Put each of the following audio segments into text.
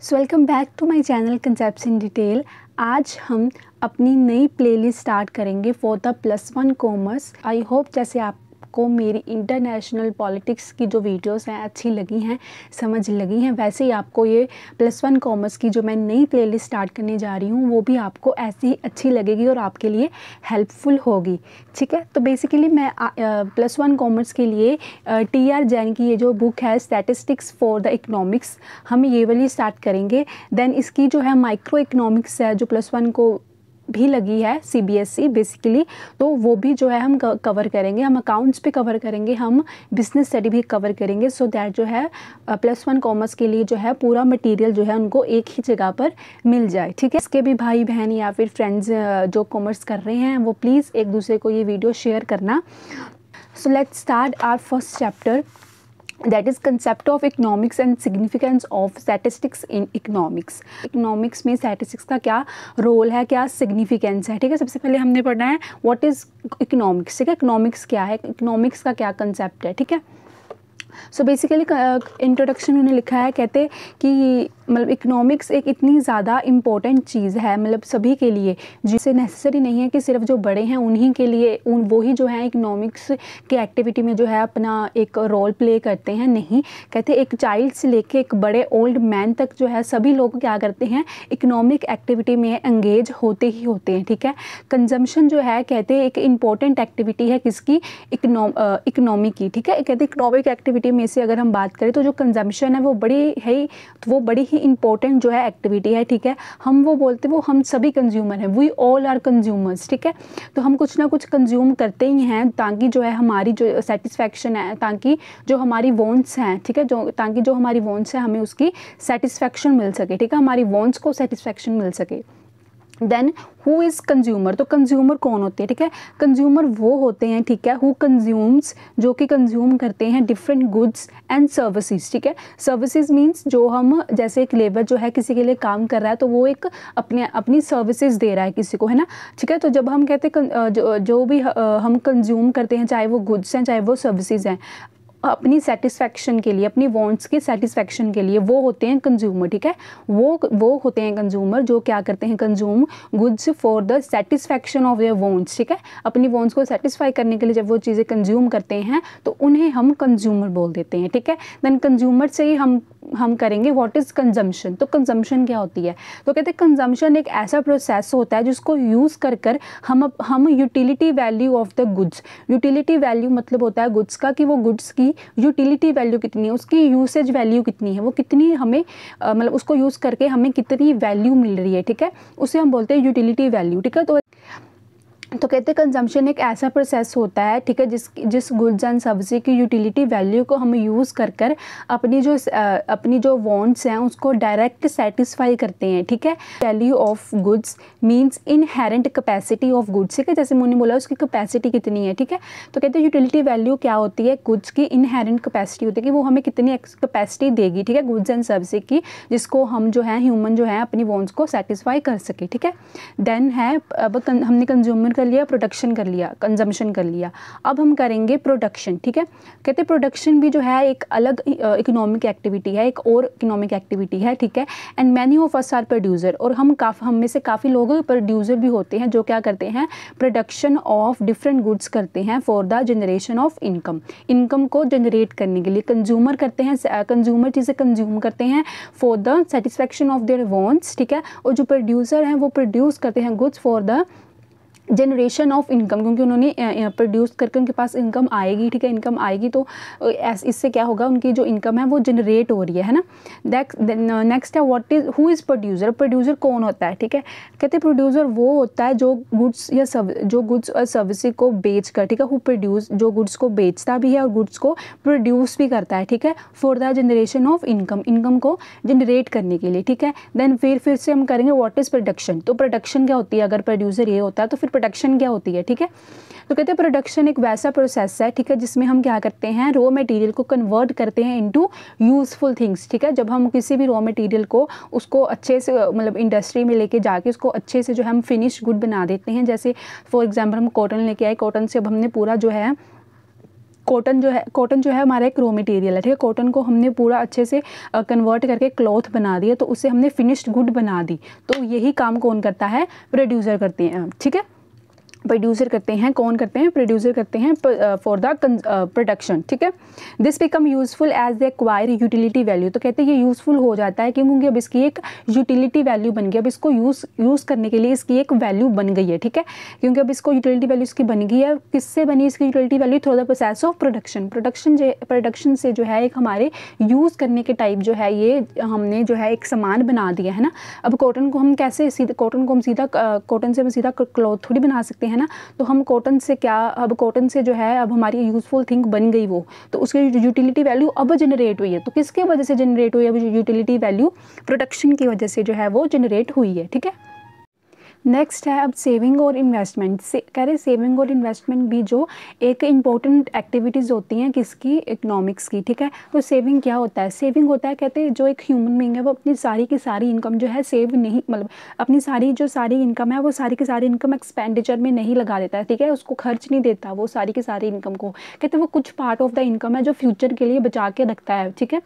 So welcome back to my channel concept in detail आज हम अपनी नई प्लेलिस्ट स्टार्ट करेंगे for the plus one commerce I hope जैसे आप आपको मेरी इंटरनेशनल पॉलिटिक्स की जो वीडियोस हैं अच्छी लगी हैं समझ लगी हैं वैसे ही आपको ये प्लस वन कॉमर्स की जो मैं नई प्लेलिस्ट स्टार्ट करने जा रही हूँ वो भी आपको ऐसी ही अच्छी लगेगी और आपके लिए हेल्पफुल होगी ठीक है तो बेसिकली मैं प्लस वन कॉमर्स के लिए टी आर जैन की ये जो बुक है स्टैटिस्टिक्स फॉर द इकनॉमिक्स हम ये वाली स्टार्ट करेंगे देन इसकी जो है माइक्रो इकनॉमिक्स है जो प्लस वन को भी लगी है सीबीएसई बेसिकली e, तो वो भी जो है हम कवर करेंगे हम अकाउंट्स भी कवर करेंगे हम बिजनेस स्टडी भी कवर करेंगे सो so दैट जो है प्लस वन कॉमर्स के लिए जो है पूरा मटेरियल जो है उनको एक ही जगह पर मिल जाए ठीक है इसके भी भाई बहन या फिर फ्रेंड्स जो कॉमर्स कर रहे हैं वो प्लीज़ एक दूसरे को ये वीडियो शेयर करना so let's start our first chapter that is concept of economics and significance of statistics in economics economics में स्टैटिस्टिक्स का क्या रोल है क्या सिग्निफिकेंस है ठीक है सबसे पहले हमने पढ़ना है वॉट इज़ इकनॉमिक्स ठीक है इकनॉमिक्स क्या है इकनॉमिक्स का क्या कंसेप्ट है ठीक है सो बेसिकली इंट्रोडक्शन उन्होंने लिखा है कहते कि मतलब इकोनॉमिक्स एक इतनी ज़्यादा इम्पोर्टेंट चीज़ है मतलब सभी के लिए जिसे नेसेसरी नहीं है कि सिर्फ जो बड़े हैं उन्हीं के लिए उन वही जो है इकोनॉमिक्स के एक्टिविटी में जो है अपना एक रोल प्ले करते हैं नहीं कहते एक चाइल्ड से लेके एक बड़े ओल्ड मैन तक जो है सभी लोग क्या करते हैं इकोनॉमिक एक्टिविटी में एंगेज होते ही होते हैं ठीक है कंजम्पशन जो है कहते एक इम्पॉर्टेंट एक्टिविटी है किसकी इकनॉमिक की ठीक है कहते इकोनॉमिक एक्टिविटी एक्टिविटी में से अगर हम बात करें तो जो कंजम्पशन है वो बड़ी है ही तो वो बड़ी ही इंपॉर्टेंट जो है एक्टिविटी है ठीक है हम वो बोलते हैं वो हम सभी कंज्यूमर हैं वी ऑल आर कंज्यूमर्स ठीक है तो हम कुछ ना कुछ कंज्यूम करते ही हैं ताकि जो है हमारी जो सेटिस्फैक्शन है ताकि जो हमारी वॉन्ट्स हैं ठीक है जो ताकि जो हमारी वॉन्ट्स हैं हमें उसकी सेटिस्फैक्शन मिल सके ठीक है हमारी वॉन्ट्स को सेटिस्फैक्शन मिल सके देन हु इज़ कंज्यूमर तो कंज्यूमर कौन होते हैं ठीक है कंज्यूमर वो होते हैं ठीक है हु कंज्यूम्स जो कि कंज्यूम करते हैं डिफरेंट गुड्स एंड सर्विसेज ठीक है सर्विसेज मींस जो हम जैसे एक लेबर जो है किसी के लिए काम कर रहा है तो वो एक अपने अपनी सर्विसेज दे रहा है किसी को है ना ठीक है तो जब हम कहते हैं जो, जो भी हम कंज्यूम करते हैं चाहे वो गुड्स हैं चाहे वो सर्विसेज हैं अपनी सेटिस्फैक्शन के लिए अपनी वॉन्ट्स के सेटिस्फैक्शन के लिए वो होते हैं कंज्यूमर ठीक है वो वो होते हैं कंज्यूमर जो क्या करते हैं consume goods for the satisfaction of their wants ठीक है अपनी वॉन्ट्स को सेटिस्फाई करने के लिए जब वो चीज़ें कंज्यूम करते हैं तो उन्हें हम कंज्यूमर बोल देते हैं ठीक है देन कंज्यूमर से ही हम हम करेंगे व्हाट इज़ कंजम्पशन तो कंजम्पशन क्या होती है तो कहते हैं कंजम्पशन एक ऐसा प्रोसेस होता है जिसको यूज़ कर कर हम हम utility value of the goods utility value मतलब होता है गुड्स का कि वो गुड्स की उसकी यूटिलिटी वैल्यू कितनी है उसकी यूसेज वैल्यू कितनी है वो कितनी हमें मतलब उसको यूज़ करके हमें कितनी वैल्यू मिल रही है ठीक है उसे हम बोलते हैं यूटिलिटी वैल्यू ठीक है तो तो कहते हैं कंजम्पशन एक ऐसा प्रोसेस होता है ठीक है जिस जिस गुड्स एंड सर्विस की यूटिलिटी वैल्यू को हम यूज़ कर कर अपनी जो अपनी जो वॉन्ट्स हैं उसको डायरेक्ट सेटिस्फाई करते हैं ठीक है value of goods means inherent capacity of goods ठीक है जैसे मैंने बोला उसकी कैपेसिटी कितनी है ठीक है तो कहते हैं यूटिलिटी वैल्यू क्या होती है गुड्स की इनहेरेंट कैपेसिटी होती है कि वो हमें कितनी कैपेसिटी देगी ठीक है गुड्स एंड सर्विस की जिसको हम जो है ह्यूमन जो है अपनी वॉन्ट्स को सेटिस्फाई कर सके ठीक है देन है अब हमने कंज्यूमर कर लिया प्रोडक्शन कर लिया कंजम्पशन कर लिया अब हम करेंगे प्रोडक्शन ठीक है कहते प्रोडक्शन भी जो है एक अलग इकोनॉमिक एक्टिविटी है एक और इकोनॉमिक एक्टिविटी है ठीक है and many of us are producer और हम काफ़ी हम में से काफ़ी लोग प्रोड्यूसर भी होते हैं जो क्या करते हैं प्रोडक्शन ऑफ डिफरेंट गुड्स करते हैं for the generation of income income को जनरेट करने के लिए कंज्यूमर करते हैं कंज्यूमर चीज़ें कंज्यूम करते हैं for the satisfaction of their wants ठीक है और जो प्रोड्यूसर हैं वो प्रोड्यूस करते हैं goods for the generation of income क्योंकि उन्होंने प्रोड्यूस करके उनके पास इनकम आएगी ठीक है इनकम आएगी तो इससे क्या होगा उनकी जो इनकम है वो जनरेट हो रही है है ना नेक्स्ट है what is who is producer producer कौन होता है ठीक है कहते हैं प्रोड्यूसर वो होता है जो गुड्स या सब जो गुड्स और सर्विस को बेच कर ठीक है हु प्रोड्यूस जो गुड्स को बेचता भी है और गुड्स को प्रोड्यूस भी करता है ठीक है for the generation of income income को जनरेट करने के लिए ठीक है देन फिर फिर से हम करेंगे वॉट इज़ प्रोडक्शन तो प्रोडक्शन क्या होती है अगर प्रोड्यूसर ये होता है तो फिर प्रोडक्शन क्या होती है ठीक है तो कहते हैं प्रोडक्शन एक वैसा प्रोसेस है ठीक है जिसमें हम क्या करते हैं रॉ मटेरियल को कन्वर्ट करते हैं इनटू यूज़फुल थिंग्स ठीक है जब हम किसी भी रॉ मटेरियल को उसको अच्छे से मतलब इंडस्ट्री में लेके जाके उसको अच्छे से जो है हम फिनिश गुड बना देते हैं जैसे फॉर एग्जाम्पल हम कॉटन लेके आए कॉटन से अब हमने पूरा जो है कॉटन जो है कॉटन जो है हमारा एक रॉ मटेरियल है ठीक है कॉटन को हमने पूरा अच्छे से कन्वर्ट करके क्लॉथ बना दिया तो उसे हमने फिनिश्ड गुड बना दी तो यही काम कौन करता है प्रोड्यूसर करते हैं ठीक है प्रोड्यूसर करते हैं कौन करते हैं प्रोड्यूसर करते हैं फॉर द प्रोडक्शन ठीक है this become useful as the acquire utility value तो कहते हैं ये यूज़फुल हो जाता है क्योंकि अब इसकी एक यूटिलिटी वैल्यू बन गई अब इसको यूज़ यूज़ करने के लिए इसकी एक वैल्यू बन गई है ठीक है क्योंकि अब इसको यूटिलिटी वैल्यू इसकी बन गई है किससे बनी इसकी utility value through the process of production production production से जो है एक हमारे यूज़ करने के टाइप जो है ये हमने जो है एक सामान बना दिया है ना अब कॉटन को हम कैसे कॉटन को हम सीधा कॉटन से हम सीधा क्लॉथ थोड़ी बना सकते हैं हैं ना तो हम कॉटन से क्या अब कॉटन से जो है अब हमारी यूज़फुल थिंग बन गई वो तो उसकी यूटिलिटी वैल्यू अब जनरेट हुई है तो किसके वजह से जनरेट हुई है अब यूटिलिटी वैल्यू प्रोडक्शन की वजह से जो है वो जनरेट हुई है ठीक है नेक्स्ट है अब सेविंग और इन्वेस्टमेंट से कह रहे सेविंग और इन्वेस्टमेंट भी जो एक इंपॉर्टेंट एक्टिविटीज़ होती हैं किसकी इकनॉमिक्स की ठीक है तो सेविंग क्या होता है सेविंग होता है कहते हैं जो एक ह्यूमन बींग है वो अपनी सारी की सारी इनकम जो है सेव नहीं मतलब अपनी सारी जो सारी इनकम है वो सारी की सारी इनकम एक्सपेंडिचर में नहीं लगा देता है ठीक है उसको खर्च नहीं देता वो सारी की सारी इनकम को कहते वो कुछ पार्ट ऑफ द इनकम है जो फ्यूचर के लिए बचा के रखता है ठीक है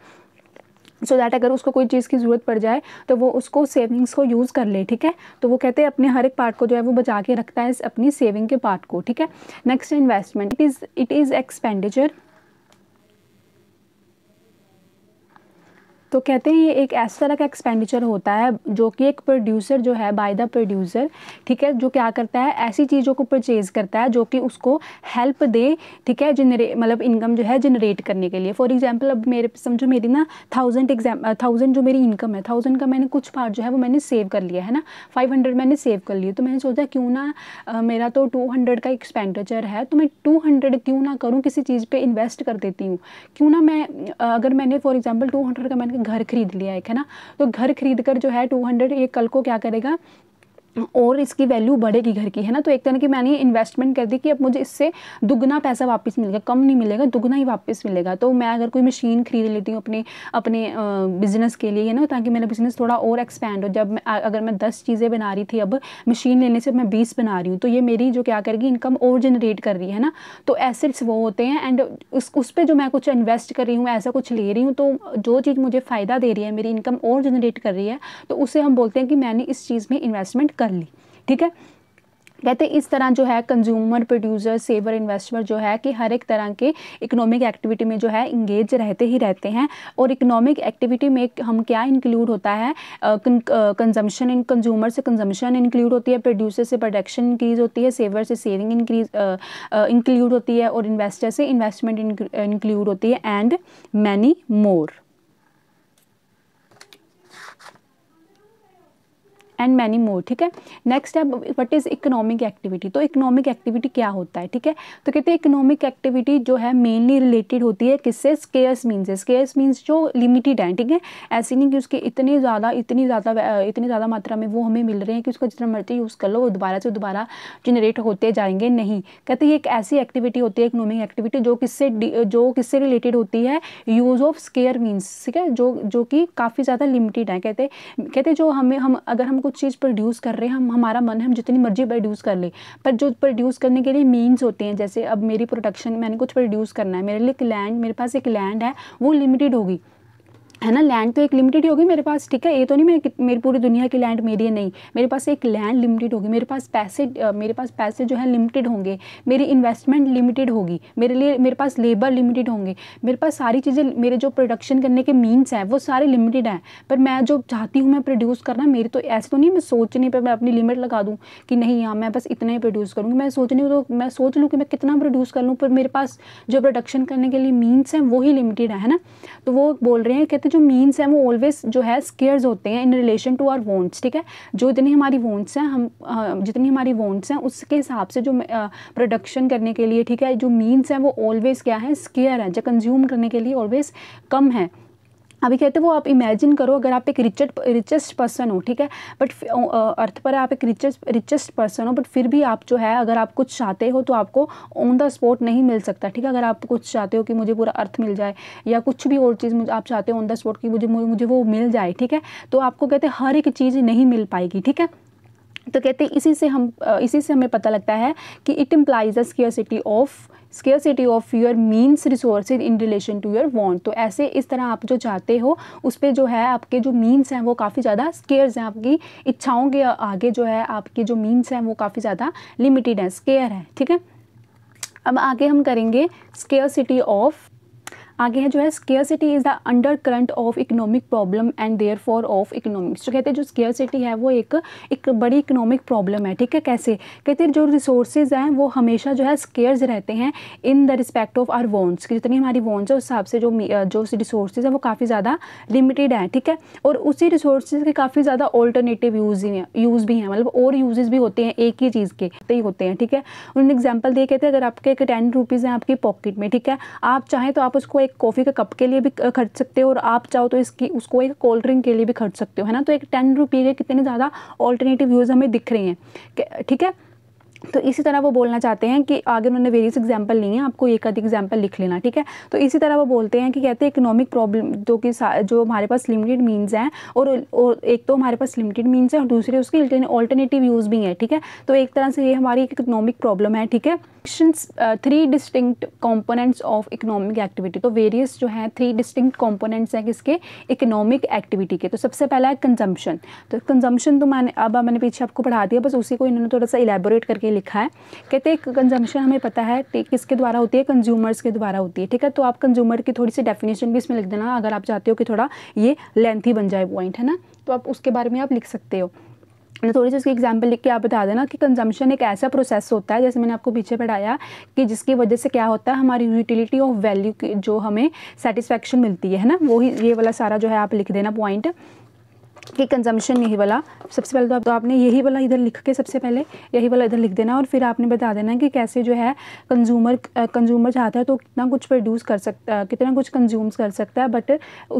सो so दैट अगर उसको कोई चीज़ की ज़रूरत पड़ जाए तो वो उसको सेविंग्स को यूज़ कर ले ठीक है तो वो कहते हैं अपने हर एक पार्ट को जो है वो बचा के रखता है अपनी सेविंग के पार्ट को ठीक है next investment it is it is expenditure तो कहते हैं ये एक ऐसा तरह का एक्सपेंडिचर होता है जो कि एक प्रोड्यूसर जो है बाय द प्रोड्यूसर ठीक है जो क्या करता है ऐसी चीज़ों को परचेज़ करता है जो कि उसको हेल्प दे ठीक है जनरे मतलब इनकम जो है जनरेट करने के लिए फॉर एग्जांपल अब मेरे समझो मेरी ना थाउजेंड एग्जाम थाउजेंड जो मेरी इनकम है थाउजेंड का मैंने कुछ पार्ट जो है वो मैंने सेव कर लिया है ना फाइव हंड्रेड मैंने सेव कर लिया तो मैंने सोचा क्यों ना आ, मेरा तो टू हंड्रेड का एक्सपेंडिचर है तो मैं टू हंड्रेड क्यों ना करूँ किसी चीज़ पर इन्वेस्ट कर देती हूँ क्यों ना मैं अगर मैंने फॉर एग्जाम्पल टू हंड्रेड का मैंने घर खरीद लिया एक है ना तो घर खरीद कर जो है टू हंड्रेड ये कल को क्या करेगा और इसकी वैल्यू बढ़ेगी घर की है ना तो एक तरह की मैंने इन्वेस्टमेंट कर दी कि अब मुझे इससे दुगना पैसा वापस मिलेगा कम नहीं मिलेगा दुगना ही वापस मिलेगा तो मैं अगर कोई मशीन खरीद लेती हूँ अपने अपने बिज़नेस के लिए है ना ताकि मेरा बिज़नेस थोड़ा और एक्सपैंड हो जब मैं अगर मैं दस चीज़ें बना रही थी अब मशीन लेने से मैं बीस बना रही हूँ तो ये मेरी जो क्या करेगी इनकम और जनरेट कर रही है ना तो एसेट्स वो होते हैं एंड उस उस पर जो मैं कुछ इन्वेस्ट कर रही हूँ ऐसा कुछ ले रही हूँ तो जो चीज़ मुझे फ़ायदा दे रही है मेरी इनकम और जनरेट कर रही है तो उसे हम बोलते हैं कि मैंने इस चीज़ में इन्वेस्टमेंट कर ली ठीक है कहते इस तरह जो है कंज्यूमर प्रोड्यूसर सेवर इन्वेस्टर जो है कि हर एक तरह के इकोनॉमिक एक्टिविटी में जो है इंगेज रहते ही रहते हैं और इकोनॉमिक एक्टिविटी में हम क्या इंक्लूड होता है कंजम्पशन इन कंज्यूमर से कंजम्पशन इंक्लूड होती है प्रोड्यूसर से प्रोडक्शन इंक्रीज होती है सेवर से सेविंग इंक्रीज इंक्लूड होती है और इन्वेस्टर से इन्वेस्टमेंट इंक्लूड होती है and many more and many more ठीक है नेक्स्ट है वट इज़ इकोनॉमिक एक्टिविटी तो इकोनॉमिक एक्टिविटी क्या होता है ठीक है तो कहते हैं इकोनॉमिक एक्टिविटी जो है मेनली रिलेटेड होती है किससे स्केयर्स मीन्स है स्केयर्स मीन्स जो लिमिटेड है ठीक है ऐसी नहीं कि उसके इतने ज़्यादा इतनी ज़्यादा इतनी ज़्यादा मात्रा में वो हमें मिल रहे हैं कि उसका जितना मर्जी यूज़ कर लो वो दोबारा से दोबारा जनरेट होते जाएंगे नहीं कहते ये एक ऐसी एक्टिविटी होती है इकोनॉमिक एक्टिविटी जो किससे जो किससे रिलेटेड होती है यूज़ ऑफ स्केयर मीन्स ठीक है जो जो कि काफ़ी ज़्यादा लिमिटेड है कहते कहते जो हमें हम अगर हम कुछ कुछ चीज़ प्रोड्यूस कर रहे हैं हम हमारा मन है हम जितनी मर्जी प्रोड्यूस कर ले पर जो प्रोड्यूस करने के लिए मीन्स होते हैं जैसे अब मेरी प्रोडक्शन मैंने कुछ प्रोड्यूस करना है मेरे लिए एक लैंड मेरे पास एक लैंड है वो लिमिटेड होगी है ना लैंड तो एक लिमिटेड ही होगी मेरे पास ठीक है ये तो नहीं मैं मेरी पूरी दुनिया की लैंड मेरी है नहीं मेरे पास एक लैंड लिमिटेड होगी मेरे पास पैसे मेरे पास पैसे जो है लिमिटेड होंगे मेरी इन्वेस्टमेंट लिमिटेड होगी मेरे लिए मेरे पास लेबर लिमिटेड होंगे मेरे पास सारी चीज़ें मेरे जो प्रोडक्शन करने के मीन्स हैं वो सारे लिमिटेड हैं पर मैं जो चाहती हूँ मैं प्रोड्यूस करना मेरे तो ऐसे तो नहीं मैं सोचने पर मैं अपनी लिमिट लगा दूँ कि नहीं यहाँ मैं बस इतना ही प्रोड्यूस करूँगी मैं सोचने तो मैं सोच लूँ कि मैं कितना प्रोड्यूस कर लूँ पर मेरे पास जो प्रोडक्शन करने के लिए मीन्स हैं वो ही लिमिटेड है ना तो वो बोल रहे हैं कहते जो मीन्स हैं वो ऑलवेज जो है स्केयर्स होते हैं in relation to our wants ठीक है जो जितनी हमारी वॉन्ट्स हैं हम जितनी हमारी वॉन्ट्स हैं उसके हिसाब से जो प्रोडक्शन करने के लिए ठीक है जो मीन्स हैं वो ऑलवेज क्या है स्केयर है जो कंज्यूम करने के लिए ऑलवेज कम है अभी कहते हैं वो आप इमेजिन करो अगर आप एक रिचेस्ट रिचेस्ट पर्सन हो ठीक है बट अर्थ पर आप एक रिचेस्ट रिचेस्ट पर्सन हो बट फिर भी आप जो है अगर आप कुछ चाहते हो तो आपको ऑन द स्पॉट नहीं मिल सकता ठीक है अगर आप कुछ चाहते हो कि मुझे पूरा अर्थ मिल जाए या कुछ भी और चीज़ आप चाहते हो ऑन द स्पॉट कि मुझे मुझे वो मिल जाए ठीक है तो आपको कहते हैं हर एक चीज़ नहीं मिल पाएगी ठीक है तो कहते हैं इसी से हम इसी से हमें पता लगता है कि it implies the scarcity of scarcity of your means resource in relation to your want तो ऐसे इस तरह आप जो चाहते हो उस पर जो है आपके जो मीन्स हैं वो काफ़ी ज़्यादा स्केयर्स हैं आपकी इच्छाओं के आगे जो है आपके जो मीन्स हैं वो काफ़ी ज़्यादा लिमिटेड है स्केयर है ठीक है अब आगे हम करेंगे स्केयर सिटी ऑफ आगे है जो है city is the undercurrent of economic problem and therefore of economics तो कहते हैं जो सिटी है वो एक एक बड़ी इकोनॉमिक प्रॉब्लम है ठीक है कैसे कहते हैं जो रिसोर्सेज हैं वो हमेशा जो है स्केयर्स रहते हैं in the respect of our wants की जितनी हमारी वॉन्ट्स है उस हिसाब से जो जो रिसोर्सेज हैं वो काफ़ी ज़्यादा लिमिटेड हैं ठीक है और उसी रिसोर्सेज के काफ़ी ज़्यादा ऑल्टरनेटिव यूज यूज़ भी हैं मतलब और यूजेज भी होते हैं एक ही चीज़ के ही होते हैं ठीक है उन्होंने एग्जाम्पल दे कहते हैं अगर आपके एक टेन रुपीज़ हैं आपकी पॉकेट में ठीक है आप चाहें तो आप उसको एक कॉफ़ी के कप के लिए भी खरीद सकते हो और आप चाहो तो इसकी उसको एक कोल्ड ड्रिंक के लिए भी खरीद सकते हो है ना तो एक टेन रुपये के कितने ज़्यादा ऑल्टरनेटिव यूज़ हमें दिख रहे हैं ठीक है तो इसी तरह वो बोलना चाहते हैं कि आगे उन्होंने वेरियस एग्जाम्पल लिए हैं आपको एक अधिक एग्जाम्पल लिख लेना ठीक है तो इसी तरह वो बोलते हैं कि कहते हैं इकोनॉमिक प्रॉब्लम जो कि जो हमारे पास लिमिटेड मीन्स हैं और, और एक तो हमारे पास लिमिटेड मीनस हैं और दूसरे उसके अल्टरनेटिव यूज़ भी हैं ठीक है तो एक तरह से ये हमारी एक इकोनॉमिक प्रॉब्लम है ठीक है three distinct components of economic activity तो वेरियस जो है थ्री डिस्टिंक्ट कंपोनेंट्स हैं किसके इकोनॉमिक एक्टिविटी के तो सबसे पहला है कंजम्पशन तो कंजम्पशन तो मैंने अब मैंने पीछे आपको पढ़ा दिया बस उसी को इन्होंने थोड़ा सा इलेबोरेट करके लिखा है कहते हैं कंजम्पशन हमें पता है किसके द्वारा होती है कंज्यूमर्स के द्वारा होती है ठीक है तो आप कंज्यूमर की थोड़ी सी डेफिनेशन भी इसमें लिख देना अगर आप चाहते हो कि थोड़ा ये लेंथी बन जाए पॉइंट है ना तो आप उसके बारे में आप लिख सकते हो थोड़ी सी उसकी एग्जाम्पल लिख के आप बता देना कि कंजम्पशन एक ऐसा प्रोसेस होता है जैसे मैंने आपको पीछे पढ़ाया कि जिसकी वजह से क्या होता है हमारी यूटिलिटी ऑफ वैल्यू जो हमें सेटिस्फैक्शन मिलती है ना वही ये वाला सारा जो है आप लिख देना पॉइंट कि कंजम्पशन यही वाला सबसे पहले तो, आप, तो आपने यही वाला इधर लिख के सबसे पहले यही वाला इधर लिख देना और फिर आपने बता देना कि कैसे जो है कंज्यूमर कंज्यूमर चाहता है तो कितना कुछ प्रोड्यूस कर सकता है कितना कुछ कंज्यूम्स कर सकता है बट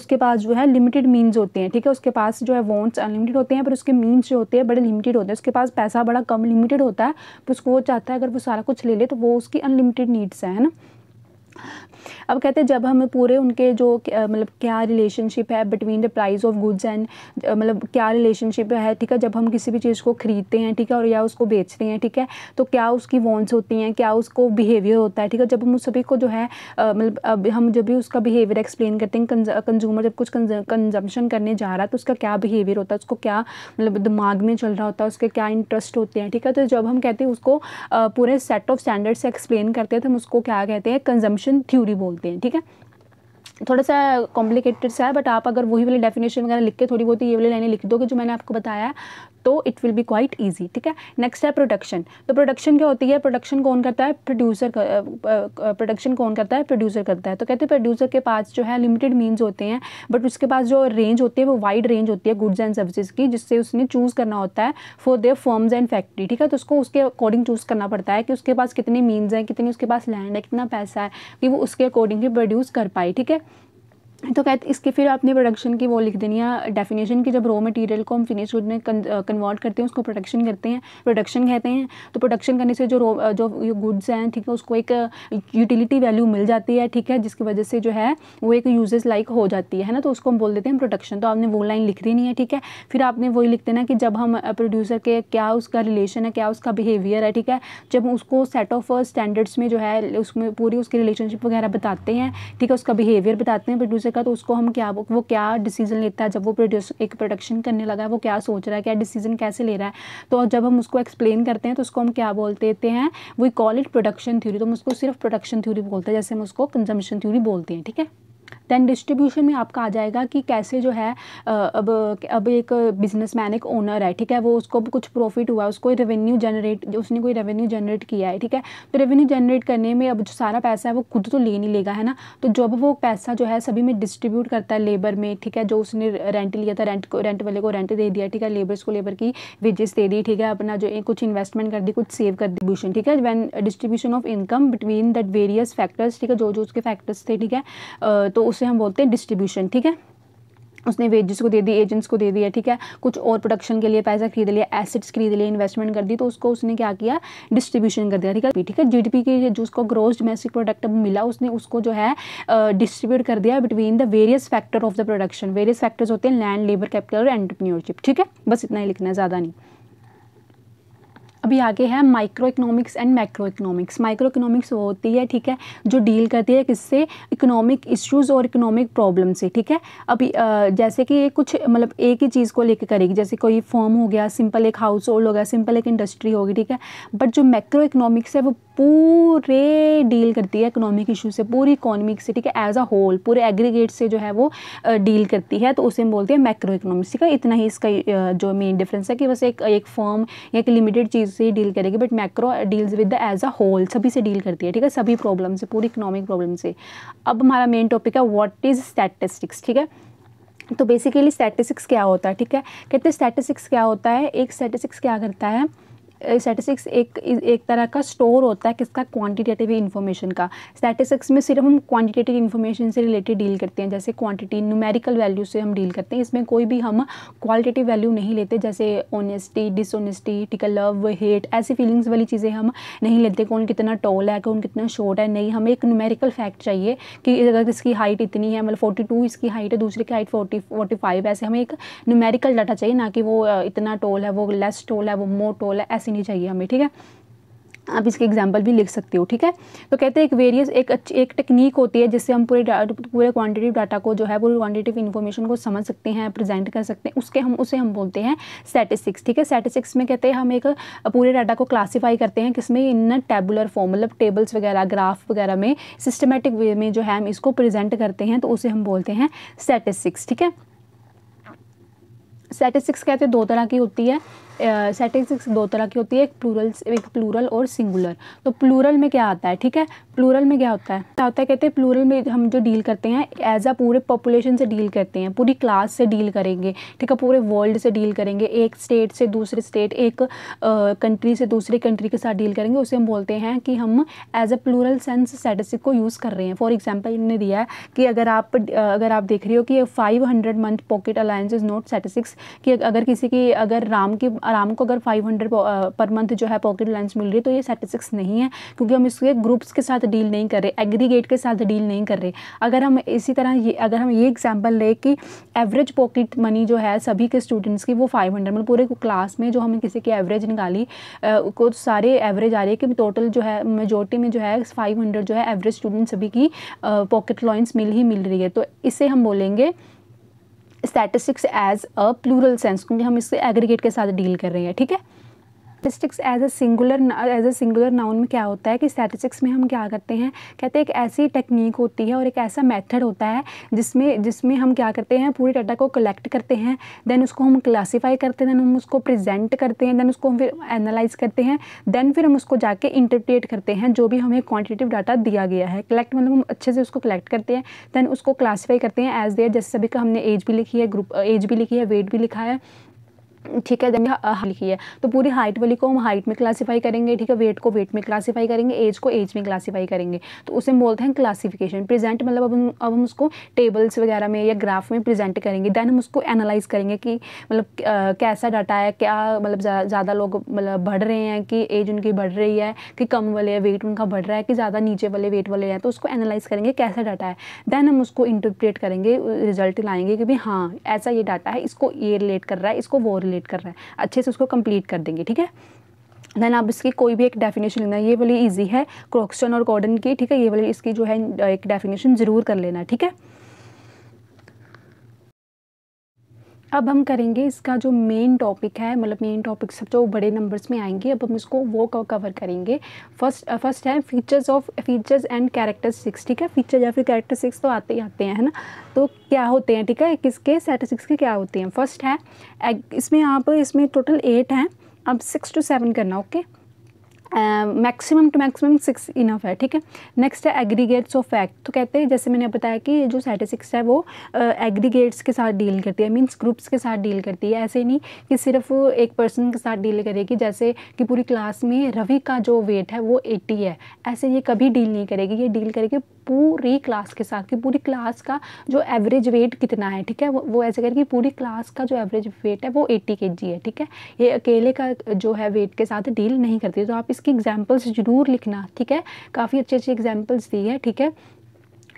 उसके पास जो है लिमिटेड मीन्स होते हैं ठीक है उसके पास जो है वॉन्ट्स अनलिमिटेड होते हैं पर उसके मीन्स जो होते हैं बड़े लिमिटेड होते हैं उसके पास पैसा बड़ा कम लिमिटेड होता है तो उसको वो चाहता है अगर वो सारा कुछ ले ले तो वो उसकी अनलिमिटेड नीड्स हैं है ना अब कहते हैं जब हम पूरे उनके जो मतलब क्या रिलेशनशिप है between the price of goods and मतलब क्या रिलेशनशिप है ठीक है जब हम किसी भी चीज़ को ख़रीदते हैं ठीक है और या उसको बेचते हैं ठीक है तो क्या उसकी वॉन्ट्स होती हैं क्या उसको बिहेवियर होता है ठीक है जब हम उस सभी को जो है मतलब अब हम जब भी उसका बिहेवियर एक्सप्लेन करते हैं कंज्यूमर जब कुछ कंजम्पन करने जा रहा है तो उसका क्या बिहेवियर होता है उसको क्या मतलब दिमाग में चल रहा होता है उसके क्या इंटरेस्ट होते हैं ठीक है तो जब हम कहते हैं उसको पूरे सेट ऑफ स्टैंडर्ड्स से एक्सप्लेन करते हैं तो हम उसको क्या कहते हैं कंजम्पन मोशन थ्योरी बोलते हैं ठीक है थोड़ा सा कॉम्प्लिकेटेड सा है बट आप अगर वही वाली डेफिनेशन वगैरह लिख के थोड़ी बहुत ये वाली लाइनें लिख दोगे जो मैंने आपको बताया तो it will be quite easy ठीक है नेक्स्ट है प्रोडक्शन तो प्रोडक्शन क्या होती है प्रोडक्शन कौन करता है प्रोड्यूसर प्रोडक्शन कौन करता है प्रोड्यूसर करता है तो कहते हैं प्रोड्यूसर के पास जो है लिमिटेड मीन्स होते हैं बट उसके पास जो रेंज होती है वो वाइड रेंज होती है गुड्स एंड सर्विसेज की जिससे उसने चूज़ करना होता है for their firms and factory ठीक है तो उसको उसके अकॉर्डिंग चूज़ करना पड़ता है कि उसके पास कितने मीन्स हैं कितनी उसके पास लैंड है कितना पैसा है कि वो उसके अकॉर्डिंग ही प्रोड्यूस कर पाए ठीक है तो कहते इसके फिर आपने प्रोडक्शन की वो लिख देनी है डेफिनेशन की जब रॉ मटेरियल को हम फिनिश गुड में कन्वर्ट करते हैं उसको प्रोडक्शन करते हैं प्रोडक्शन कहते हैं तो प्रोडक्शन करने से जो रो जो गुड्स हैं ठीक है उसको एक यूटिलिटी वैल्यू मिल जाती है ठीक है जिसकी वजह से जो है वो एक यूजेस लाइक हो जाती है ना तो उसको हम बोल देते हैं प्रोडक्शन तो आपने वो लाइन लिख देनी है ठीक है फिर आपने वही लिख देना कि जब हम प्रोड्यूसर के क्या उसका रिलेशन है क्या उसका बिहेवियर है ठीक है जब उसको सेट ऑफ स्टैंडर्ड्स में जो है उसमें पूरी उसकी रिलेशनशिप वगैरह बताते हैं ठीक है उसका बिहेवियर बताते हैं प्रोड्यूसर सका तो उसको हम क्या वो क्या डिसीजन लेता है जब वो प्रोड्यूस एक प्रोडक्शन करने लगा है वो क्या सोच रहा है क्या डिसीजन कैसे ले रहा है तो जब हम उसको एक्सप्लेन करते हैं तो उसको हम क्या बोल देते हैं we call it production theory तो हम उसको सिर्फ प्रोडक्शन थ्योरी बोलते हैं जैसे हम उसको कंजम्पशन थ्योरी बोलते हैं ठीक है देन डिस्ट्रीब्यूशन में आपका आ जाएगा कि कैसे जो है अब अब एक मैन एक ओनर है ठीक है वो उसको कुछ प्रॉफिट हुआ उसको रेवेन्यू जनरेट उसने कोई रेवेन्यू जनरेट किया है ठीक है तो रेवेन्यू जनरेट करने में अब जो सारा पैसा है वो खुद तो ले नहीं लेगा है ना तो जब वो पैसा जो है सभी में डिस्ट्रीब्यूट करता है लेबर में ठीक है जो उसने रेंट लिया था रेंट को रेंट वाले को रेंट दे दिया ठीक है लेबर्स को लेबर की वेजेस दे दी ठीक है अपना जो कुछ इन्वेस्टमेंट कर दी कुछ सेव कर दी ठीक है when distribution of income between that various factors ठीक है जो जो उसके फैक्टर्स थे ठीक है तो उसे हम बोलते हैं डिस्ट्रीब्यूशन ठीक है उसने वेजेस को दे दी एजेंट्स को दे दिया ठीक है कुछ और प्रोडक्शन के लिए पैसा खरीद लिया एसेट्स खरीद लिए इन्वेस्टमेंट कर दी तो उसको उसने क्या किया डिस्ट्रीब्यूशन कर दिया ठीक है ठीक है जीडीपी के जो उसको ग्रोस डोमेस्टिक प्रोडक्ट मिला उसने उसको जो है डिस्ट्रीब्यूट uh, कर दिया between the various factor of the production various factors होते हैं लैंड लेबर कैपिटल और एंटरप्रीनियरशिप ठीक है बस इतना ही लिखना है ज़्यादा नहीं अभी आगे है micro economics and macro economics micro economics वो होती है ठीक है जो डील करती है किससे इकोनॉमिक इश्यूज़ और इकोनॉमिक प्रॉब्लम से ठीक है अभी आ, जैसे कि ये कुछ मतलब एक ही चीज़ को लेकर करेगी जैसे कोई फॉर्म हो गया सिंपल एक हाउस होल्ड हो गया सिंपल एक इंडस्ट्री होगी ठीक है बट जो मैक्रो इकोनॉमिक्स है वो पूरे डील करती है इकोनॉमिक इशू से पूरी इकोनॉमिक से ठीक है एज अ होल पूरे एग्रीगेट से जो है वो डील करती है तो उसे हम बोलते हैं मैक्रो इकोनॉमिक्स ठीक है इतना ही इसका जो मेन डिफरेंस है कि बस एक एक फॉर्म या एक लिमिटेड चीज़ से ही डील करेगी but macro deals with the as a whole सभी से डील करती है ठीक है सभी प्रॉब्लम से पूरी इकोनॉमिक प्रॉब्लम से अब हमारा मेन टॉपिक है व्हाट इज़ स्टैटिस्टिक्स ठीक है तो बेसिकली स्टैटिस्टिक्स क्या होता है ठीक है कहते हैं स्टैटिस्टिक्स क्या होता है एक स्टैटिस्टिक्स क्या करता है स्टैटिस्टिक्स एक एक तरह का स्टोर होता है किसका क्वांटिटेटिव इन्फॉर्मेशन का स्टैटिस्टिक्स में सिर्फ हम क्वांटिटेटिव इन्फॉर्मेशन से रिलेटेड डील करते हैं जैसे क्वांटिटी न्यूमेरिकल वैल्यू से हम डील करते हैं इसमें कोई भी हम क्वालिटेटिव वैल्यू नहीं लेते जैसे ऑनेस्टी डिसऑनेस्टी टिकल लव हेट ऐसी फीलिंग्स वाली चीज़ें हम नहीं लेते कौन कितना टॉल है कौन कितना शॉर्ट है नहीं हमें एक न्यूमेरिकल फैक्ट चाहिए कि अगर इसकी हाइट इतनी है मतलब फोर्टी टू इसकी हाइट है दूसरे की हाइट फोर्टी फोर्टी फाइव ऐसे हमें एक न्यूमेरिकल डाटा चाहिए ना कि वो इतना टोल है वो लेस टोल है वो मोर टोल है ऐसी नहीं चाहिए हमें ठीक है आप इसके एग्जाम्पल भी लिख सकते हो ठीक है तो कहते हैं एक वेरियस एक अच्छी एक टेक्निक होती है जिससे हम पूरे पूरे क्वांटिटिव डाटा को जो है पूरे क्वांटिटिव इन्फॉर्मेशन को समझ सकते हैं प्रेजेंट कर सकते हैं उसके हम उसे हम बोलते हैं स्टैटिस्टिक्स ठीक है स्टैटिस्टिक्स में कहते हैं हम एक पूरे डाटा को क्लासीफाई करते हैं किसमें इन टेबुलर फॉर्म मतलब टेबल्स वगैरह ग्राफ वगैरह में सिस्टमेटिक वे में जो है हम इसको प्रजेंट करते हैं तो उसे हम बोलते हैं स्टैटिस्टिक्स ठीक है स्टैटिस्टिक्स कहते हैं दो तरह की होती है स्टैटिस्टिक्स दो तरह की होती है एक प्लूरल एक प्लूरल और सिंगुलर तो प्लूरल में क्या आता है ठीक है प्लूरल में क्या होता है क्या होता है कहते हैं प्लूरल में हम जो डील करते हैं एज अ पूरे पॉपुलेशन से डील करते हैं पूरी क्लास से डील करेंगे ठीक है पूरे वर्ल्ड से डील करेंगे एक स्टेट से दूसरे स्टेट एक कंट्री से दूसरे कंट्री के साथ डील करेंगे उसे हम बोलते हैं कि हम as a plural sense statistic को यूज़ कर रहे हैं फॉर एग्जाम्पल इन्होंने दिया है कि अगर आप अगर आप देख रहे हो कि five hundred month pocket allowance is not statistics कि अगर किसी की अगर राम की आराम को अगर फाइव हंड्रेड पर मंथ जो है पॉकेट लेंस मिल रही है तो ये सेटिस्फिक्स नहीं है क्योंकि हम इसके ग्रुप्स के साथ डील नहीं कर रहे एग्रीगेट के साथ डील नहीं कर रहे अगर हम इसी तरह ये अगर हम ये एग्जाम्पल लें कि एवरेज पॉकेट मनी जो है सभी के स्टूडेंट्स की वो फाइव हंड्रेड मतलब पूरे क्लास में जो हमें किसी की एवरेज निकाली को सारे एवरेज आ रही है कि टोटल जो है मेजोरिटी में जो है फाइव हंड्रेड जो है एवरेज स्टूडेंट सभी की पॉकेट लॉइंस मिल ही मिल रही है तो इसे हम बोलेंगे statistics as a plural sense क्योंकि हम इससे एग्रीगेट के साथ डील कर रहे हैं ठीक है statistics as a singular as a singular noun में क्या होता है कि स्टैटिस्टिक्स में हम क्या करते हैं कहते हैं एक ऐसी टेक्निक होती है और एक ऐसा मेथड होता है जिसमें जिसमें हम क्या करते हैं पूरी डाटा को कलेक्ट करते हैं देन उसको हम क्लासीफाई करते हैं देन हम उसको प्रेजेंट करते हैं देन उसको हम फिर एनालाइज करते हैं देन फिर हम उसको जाके इंटरप्रेट करते हैं जो भी हमें क्वान्टिटिव डाटा दिया गया है कलेक्ट मतलब हम अच्छे से उसको कलेक्ट करते हैं देन उसको क्लासीफाई करते हैं एज देयर जैसे सभी का हमने एज भी लिखी है ग्रुप एज भी लिखी है वेट भी लिखा है ठीक है देन लिखी है तो पूरी हाइट वाली को हम हाइट में क्लासीफाई करेंगे ठीक है वेट को वेट में क्लासीफाई करेंगे एज को एज में क्लासीफाई करेंगे तो उसे हम बोलते हैं क्लासीफिकेशन प्रेजेंट मतलब अब हम अब हम उसको टेबल्स वगैरह में या ग्राफ में प्रेजेंट करेंगे देन हम उसको एनालाइज करेंगे कि मतलब कैसा डाटा है क्या मतलब ज़्यादा लोग मतलब बढ़ रहे हैं कि एज उनकी बढ़ रही है कि कम वाले है वेट उनका बढ़ रहा है कि ज़्यादा नीचे वाले वेट वाले हैं तो उसको एनालाइज करेंगे कैसा डाटा है देन हम उसको इंटरप्रेट करेंगे रिजल्ट लाएंगे कि भाई हाँ ऐसा ये डाटा है इसको ये रिलेट कर रहा है इसको वो रिलेट रिलेट कर रहा है अच्छे से उसको कंप्लीट कर देंगे ठीक है देन आप इसकी कोई भी एक डेफिनेशन लेना ये वाली इजी है क्रॉक्सटन और कॉर्डन की ठीक है ये वाली इसकी जो है एक डेफिनेशन ज़रूर कर लेना ठीक है अब हम करेंगे इसका जो मेन टॉपिक है मतलब मेन टॉपिक सब जो बड़े नंबर्स में आएंगे अब हम उसको वो कवर करेंगे फर्स्ट फर्स्ट uh, है features of features and six ठीक है फीचर या फिर कैरेक्टर सिक्स तो आते ही आते हैं है ना तो क्या होते हैं ठीक है किसके सिक्स के क्या होते हैं फर्स्ट है इसमें आप इसमें टोटल एट हैं अब सिक्स टू सेवन करना okay okay? Maximum two maximum six enough है ठीक है नेक्स्ट है एग्रीगेट्स ऑफ फैक्ट तो कहते हैं जैसे मैंने बताया कि जो स्टैटिस्टिक्स है वो एग्रीगेट्स uh, के साथ डील करती है मीन्स ग्रुप्स के साथ डील करती है ऐसे नहीं कि सिर्फ एक पर्सन के साथ डील करेगी जैसे कि पूरी क्लास में रवि का जो वेट है वो एट्टी है ऐसे ये कभी डील नहीं करेगी ये डील करेगी पूरी क्लास के साथ कि पूरी क्लास का जो एवरेज वेट कितना है ठीक है वो, ऐसे करके पूरी क्लास का जो एवरेज वेट है वो एट्टी के है ठीक है ये अकेले का जो है वेट के साथ डील नहीं करती तो आप इसकी एग्जाम्पल्स ज़रूर लिखना ठीक है काफ़ी अच्छे अच्छे एग्जाम्पल्स दी है ठीक है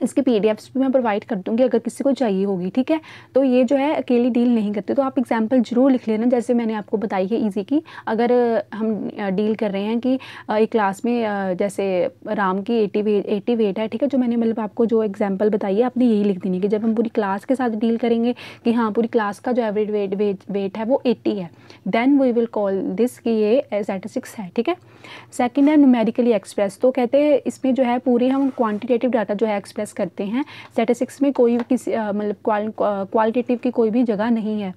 इसके पी भी मैं प्रोवाइड कर दूँगी अगर किसी को चाहिए होगी ठीक है तो ये जो है अकेली डील नहीं करते तो आप एग्जाम्पल जरूर लिख लेना जैसे मैंने आपको बताई है ईजी की अगर हम डील कर रहे हैं कि एक क्लास में जैसे राम की एटी वेट एटी वेट है ठीक है जो मैंने मतलब आपको जो एग्जाम्पल बताई है आपने यही लिख देनी कि जब हम पूरी क्लास के साथ डील करेंगे कि हाँ पूरी क्लास का जो एवरेज वेट वेट वेट है वो एट्टी है then we will call this कि ये स्टैटिस्टिक्स है ठीक है सेकेंड है न्यूमेरिकली एक्सप्रेस तो कहते हैं इसमें जो है पूरी हम क्वान्टिटेटिव डाटा जो है एक्सप्रेस डिस्कस करते हैं स्टेटिस्टिक्स में कोई किसी मतलब क्वालिटेटिव की कोई भी जगह नहीं है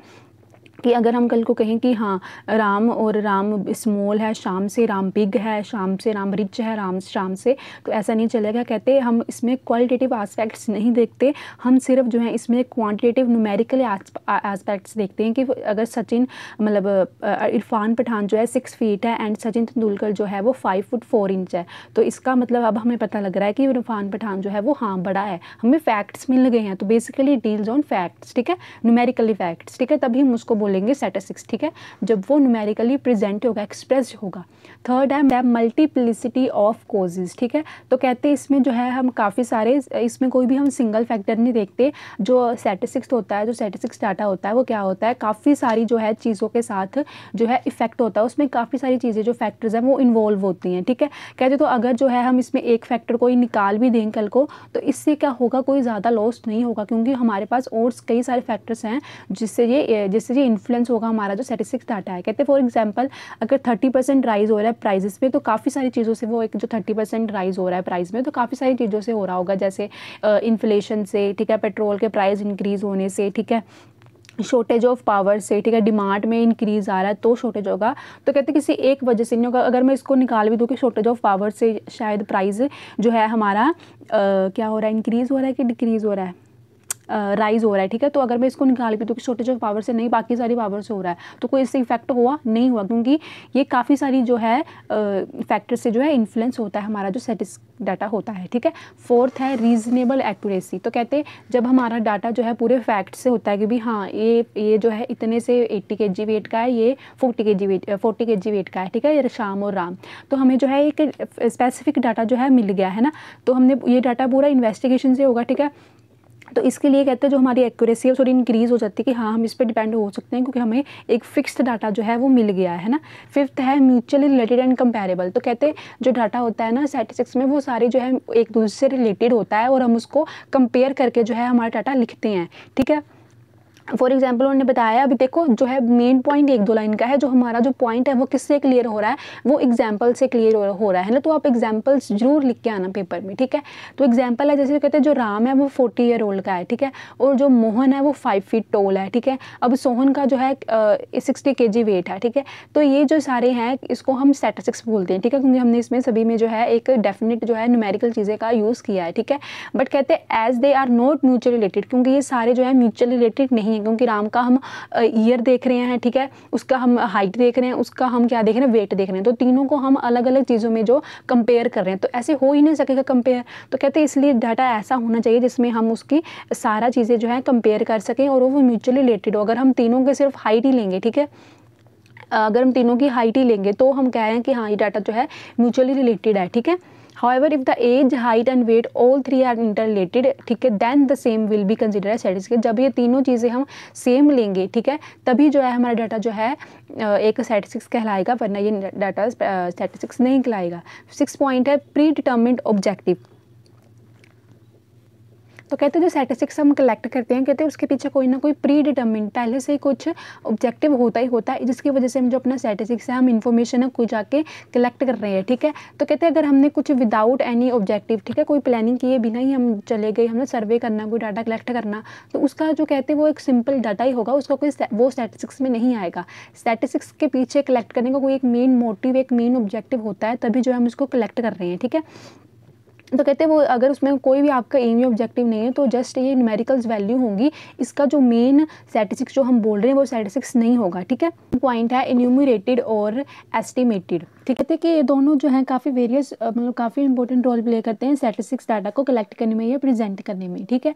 कि अगर हम कल को कहें कि हाँ राम और राम स्मॉल है शाम से राम बिग है शाम से राम रिच है राम शाम से तो ऐसा नहीं चलेगा कहते हम इसमें क्वालिटेटिव आस्पेक्ट्स नहीं देखते हम सिर्फ जो है इसमें क्वांटिटेटिव न्यूमेरिकल एस्पेक्ट्स देखते हैं कि अगर सचिन मतलब इरफान पठान जो है सिक्स फीट है एंड सचिन तेंदुलकर जो है वो फाइव फुट फोर इंच है तो इसका मतलब अब हमें पता लग रहा है कि इरफान पठान जो है वो हाँ बड़ा है हमें फैक्ट्स मिल गए हैं तो बेसिकली डील्स ऑन फैक्ट्स ठीक है न्यूमेरिकली फैक्ट्स ठीक है तभी हम उसको बोलेंगे स्टेटिस्टिक्स ठीक है जब वो न्यूमेरिकली प्रेजेंट होगा एक्सप्रेस होगा थर्ड है मल्टीप्लिसिटी ऑफ कोजेज ठीक है तो कहते हैं इसमें जो है हम काफ़ी सारे इसमें कोई भी हम सिंगल फैक्टर नहीं देखते जो स्टेटिस्टिक्स होता है जो स्टेटिस्टिक्स डाटा होता है वो क्या होता है काफ़ी सारी जो है चीज़ों के साथ जो है इफेक्ट होता है उसमें काफ़ी सारी चीज़ें जो फैक्टर्स हैं वो इन्वॉल्व होती हैं ठीक है कहते तो अगर जो है हम इसमें एक फैक्टर कोई निकाल भी दें कल को तो इससे क्या होगा कोई ज़्यादा लॉस नहीं होगा क्योंकि हमारे पास और कई सारे फैक्टर्स हैं जिससे ये जिससे ये इन्फ्लुएंस होगा हमारा जो स्टेटिस्टिक्स डाटा है कहते हैं फॉर एग्जाम्पल अगर थर्टी परसेंट राइज हो रहा है प्राइजेस में तो काफ़ी सारी चीज़ों से वो एक जो थर्टी परसेंट राइज हो रहा है प्राइस में तो काफ़ी सारी चीज़ों से हो रहा होगा जैसे इन्फ्लेशन से ठीक है पेट्रोल के प्राइस इंक्रीज़ होने से ठीक है शॉर्टेज ऑफ पावर से ठीक है डिमांड में इंक्रीज़ आ रहा है तो शॉर्टेज होगा तो कहते किसी एक वजह से नहीं होगा अगर मैं इसको निकाल भी दूँ कि शॉर्टेज ऑफ पावर से शायद प्राइस जो है हमारा आ, क्या हो रहा है इंक्रीज़ हो रहा है कि डिक्रीज़ हो रहा है राइज़ हो रहा है ठीक है तो अगर मैं इसको निकाल के तो शॉर्टेज ऑफ पावर से नहीं बाकी सारी पावर से हो रहा है तो कोई इससे इफेक्ट हुआ नहीं हुआ क्योंकि ये काफ़ी सारी जो है फैक्टर से जो है इन्फ्लुएंस होता है हमारा जो सेटिस डाटा होता है ठीक है फोर्थ है रीजनेबल एक्यूरेसी तो कहते हैं जब हमारा डाटा जो है पूरे फैक्ट से होता है कि भी हाँ ये ये जो है इतने से एट्टी के जी वेट का है ये फोर्टी के जी वेट फोर्टी के जी वेट का है ठीक है ये शाम और राम तो हमें जो है एक स्पेसिफिक डाटा जो है मिल गया है ना तो हमने ये डाटा पूरा इन्वेस्टिगेशन से होगा ठीक है तो इसके लिए कहते हैं जो हमारी एक्यूरेसी है थोड़ी इंक्रीज़ हो जाती है कि हाँ हम इस पर डिपेंड हो सकते हैं क्योंकि हमें एक फिक्स्ड डाटा जो है वो मिल गया है ना फिफ्थ है म्यूचुअली रिलेटेड एंड कंपेरेबल तो कहते हैं जो डाटा होता है ना स्टैटिस्टिक्स में वो सारे जो है एक दूसरे से रिलेटेड होता है और हम उसको कंपेयर करके जो है हमारा डाटा लिखते हैं ठीक है फॉर एग्जाम्पल उन्होंने बताया अभी देखो जो है मेन पॉइंट एक दो लाइन का है जो हमारा जो पॉइंट है वो किससे क्लियर हो रहा है वो एग्जाम्पल से क्लियर हो रहा है ना तो आप एग्जाम्पल्स जरूर लिख के आना पेपर में ठीक है तो एग्जाम्पल है जैसे कहते हैं जो राम है वो फोर्टी ईयर ओल्ड का है ठीक है और जो मोहन है वो फाइव फीट टोल है ठीक है अब सोहन का जो है सिक्सटी के जी वेट है ठीक है तो ये जो सारे हैं इसको हम स्टेटसिक्स बोलते हैं ठीक है क्योंकि हमने इसमें सभी में जो है एक डेफिनेट जो है न्यूमेरिकल चीज़ें का यूज़ किया है ठीक है बट कहते हैं as they are not mutual related क्योंकि ये सारे जो है म्यूचुअल रिलेटेड नहीं हैं क्योंकि राम का हम ईयर देख रहे हैं ठीक है उसका हम हाइट देख रहे हैं उसका हम क्या देख रहे हैं वेट देख रहे हैं तो तीनों को हम अलग अलग चीज़ों में जो कंपेयर कर रहे हैं तो ऐसे हो ही नहीं सकेगा कंपेयर तो कहते इसलिए डाटा ऐसा होना चाहिए जिसमें हम उसकी सारा चीज़ें जो है कंपेयर कर सकें और वो म्यूचुअली रिलेटेड हो अगर हम तीनों के सिर्फ हाइट ही लेंगे ठीक है अगर हम तीनों की हाइट ही लेंगे तो हम कह रहे हैं कि हाँ ये डाटा जो है म्यूचुअली रिलेटेड है ठीक है However, if the age, height and weight all three are interrelated, ठीक है then the same will be considered as satisfied. जब ये तीनों चीज़ें हम same लेंगे ठीक है तभी जो है हमारा डाटा जो है एक statistics कहलाएगा वरना ये डाटा statistics नहीं कहलाएगा Sixth point है predetermined objective. तो कहते हैं जो स्टैटिस्टिक्स हम कलेक्ट करते हैं कहते हैं उसके पीछे कोई ना कोई प्री डिटर्मिन पहले से कुछ ऑब्जेक्टिव होता ही होता है जिसकी वजह से हम जो अपना स्टेटिस्टिक्स है हम इन्फॉर्मेशन है कोई जाके कलेक्ट कर रहे हैं ठीक है तो कहते हैं अगर हमने कुछ विदाउट एनी ऑब्जेक्टिव ठीक है कोई प्लानिंग किए बिना ही हम चले गए हमने सर्वे करना कोई डाटा कलेक्ट करना तो उसका जो कहते हैं वो एक सिंपल डाटा ही होगा उसका कोई वो स्टैटिस्टिक्स में नहीं आएगा स्टैटिस्टिक्स के पीछे कलेक्ट करने का कोई एक मेन मोटिव एक मेन ऑब्जेक्टिव होता है तभी जो हम उसको कलेक्ट कर रहे हैं ठीक है तो कहते हैं वो अगर उसमें कोई भी आपका एम या ऑब्जेक्टिव नहीं है तो जस्ट ये न्यूमेरिकल्स वैल्यू होंगी इसका जो मेन स्टैटिस्टिक्स जो हम बोल रहे हैं वो स्टैटिस्टिक्स नहीं होगा ठीक है पॉइंट है इन्यूमरेटेड और एस्टिमेटेड ठीक है कि ये दोनों जो हैं काफ़ी वेरियस मतलब काफ़ी इंपॉर्टेंट रोल प्ले करते हैं स्टैटिस्टिक्स डाटा को कलेक्ट करने में या प्रेजेंट करने में ठीक है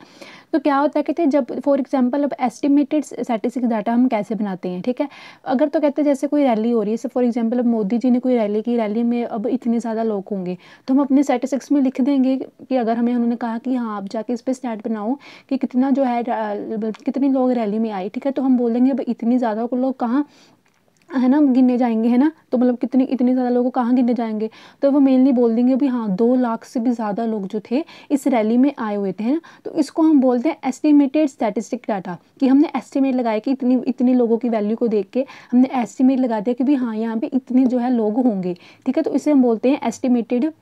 तो क्या होता है कहते हैं जब फॉर एग्जाम्पल अब एस्टिमेटेड स्टैटिस्टिक्स डाटा हम कैसे बनाते हैं ठीक है अगर तो कहते हैं जैसे कोई रैली हो रही है फॉर एग्जाम्पल अब मोदी जी ने कोई रैली की रैली में अब इतने ज़्यादा लोग होंगे तो हम अपने स्टैटिस्टिक्स में लिख देंगे कि अगर हमें उन्होंने कहा कि हाँ आप जाके इस पर स्टैट बनाओ कि कितना जो है मतलब कितने लोग रैली में आए ठीक है तो हम बोलेंगे अब इतनी ज़्यादा को लोग कहाँ है ना गिने जाएंगे है ना तो मतलब कितने इतने ज़्यादा लोगों कहाँ गिने जाएंगे तो वो मेनली बोल देंगे भी हाँ दो लाख से भी ज़्यादा लोग जो थे इस रैली में आए हुए थे है ना तो इसको हम बोलते हैं एस्टिमेटेड स्टैटिस्टिक डाटा कि हमने एस्टिमेट लगाया कि इतनी इतने लोगों की वैल्यू को देख के हमने एस्टिमेट लगा दिया कि भाई हाँ यहाँ पर इतने जो है लोग होंगे ठीक है तो इसे हम बोलते हैं estimated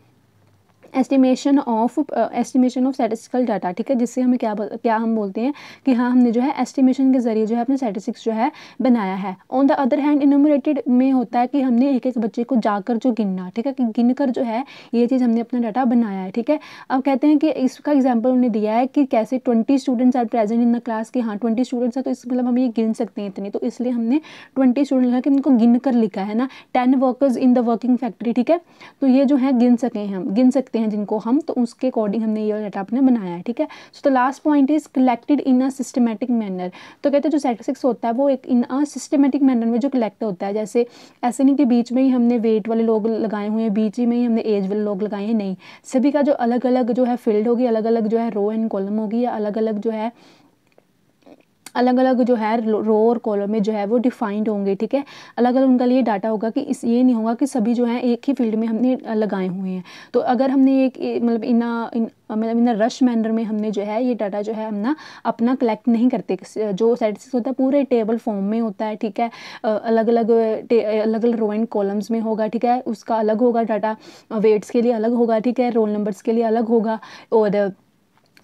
estimation of estimation of statistical data ठीक है जिससे हमें क्या क्या हम बोलते हैं कि हाँ हमने जो है एस्टिमेशन के ज़रिए जो है अपने स्टैटिस्टिक्स जो है बनाया है on the other hand enumerated में होता है कि हमने एक एक बच्चे को जाकर जो गिनना ठीक है कि गिन कर जो है ये चीज़ हमने अपना डाटा बनाया है ठीक है अब कहते हैं कि इसका एग्जाम्पल उन्होंने दिया है कि कैसे twenty students are present in the class कि हाँ ट्वेंटी स्टूडेंट्स हैं तो इस मतलब हम ये गिन सकते हैं इतने तो इसलिए हमने ट्वेंटी स्टूडेंट लिखा कि उनको गिन कर लिखा है ना ten workers in the working factory ठीक है तो ये जो है गिन सकें हम गिन सकते हैं हैं जिनको हम तो उसके अकॉर्डिंग हमने ये डाटा अपने बनाया है ठीक है so the last point is collected in a systematic manner तो कहते हैं जो स्टैटिस्टिक्स होता है वो एक इन अ सिस्टमेटिक मैनर में जो कलेक्ट होता है जैसे ऐसे नहीं कि बीच में ही हमने वेट वाले लोग लगाए हुए हैं बीच ही में ही हमने एज वाले लोग लगाए हैं नहीं सभी का जो अलग अलग जो है फील्ड होगी अलग अलग जो है रो एंड कॉलम होगी या अलग अलग जो है अलग अलग जो है रो और कॉलम में जो है वो डिफाइंड होंगे ठीक है अलग अलग उनका लिए डाटा होगा कि इस ये नहीं होगा कि सभी जो है एक ही फील्ड में हमने लगाए हुए हैं तो अगर हमने एक मतलब इना इन मतलब इन रश मैनर में हमने जो है ये डाटा जो है हम ना अपना कलेक्ट नहीं करते जो स्टैटिस्टिक्स होता है पूरे टेबल फॉर्म में होता है ठीक है अलग अलग अलग अलग रो एंड कॉलम्स में होगा ठीक है उसका अलग होगा डाटा वेट्स के लिए अलग होगा ठीक है रोल नंबर्स के लिए अलग होगा और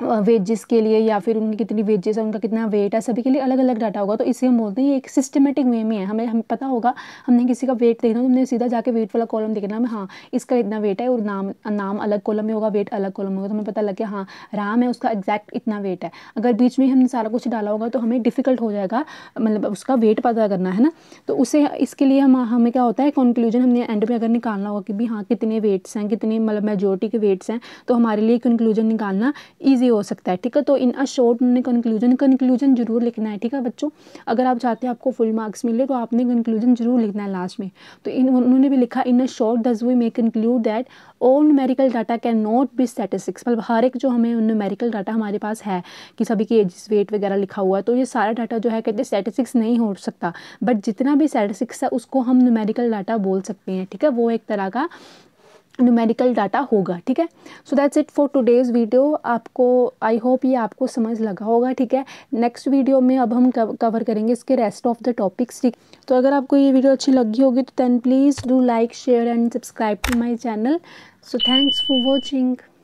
वेजेस के लिए या फिर उनकी कितनी वेजेस है उनका कितना वेट है सभी के लिए अलग अलग डाटा होगा तो इसे हम बोलते हैं ये एक सिस्टमेटिक वे में है हमें हमें पता होगा हमने किसी का वेट देखना तो हमने सीधा जाके वेट वाला कॉलम देखना हमें हाँ इसका इतना वेट है और नाम नाम अलग कॉलम में होगा वेट अलग कॉलम में होगा तो हमें पता लग गया हाँ राम है उसका एग्जैक्ट इतना वेट है अगर बीच में हमने सारा कुछ डाला होगा तो हमें डिफ़िकल्ट हो जाएगा मतलब उसका वेट पता करना है ना तो उसे इसके लिए हम हमें क्या होता है कंक्लूजन हमने एंड में अगर निकालना होगा कि भी हाँ कितने वेट्स हैं कितने मतलब मेजोरिटी के वेट्स हैं तो हमारे लिए कंक्लूजन निकालना ईजी भी हो सकता है ठीक है तो इन अ शॉर्ट उन्होंने कंक्लूजन कंक्लूजन जरूर लिखना है ठीक है बच्चों अगर आप चाहते हैं आपको फुल मार्क्स मिले तो आपने कंक्लूजन जरूर लिखना है लास्ट में तो इन उन्होंने भी लिखा in a short thus we may conclude that all numerical data can not be statistics मतलब हर एक जो हमें न्यूमेरिकल डाटा हमारे पास है कि सभी की एजिस वेट वगैरह लिखा हुआ है तो ये सारा डाटा जो है कहते हैं स्टेटिस्टिक्स नहीं हो सकता बट जितना भी स्टेटिस्टिक्स है उसको हम न्यूमेरिकल डाटा बोल सकते हैं ठीक है वो एक तरह का न्यूमेरिकल डाटा होगा ठीक है so that's it for today's video आपको आई होप ये आपको समझ लगा होगा ठीक है नेक्स्ट वीडियो में अब हम कवर करेंगे इसके रेस्ट ऑफ द टॉपिक्स ठीक तो अगर आपको ये वीडियो अच्छी लगी होगी तो then please do like share and subscribe to my channel so thanks for watching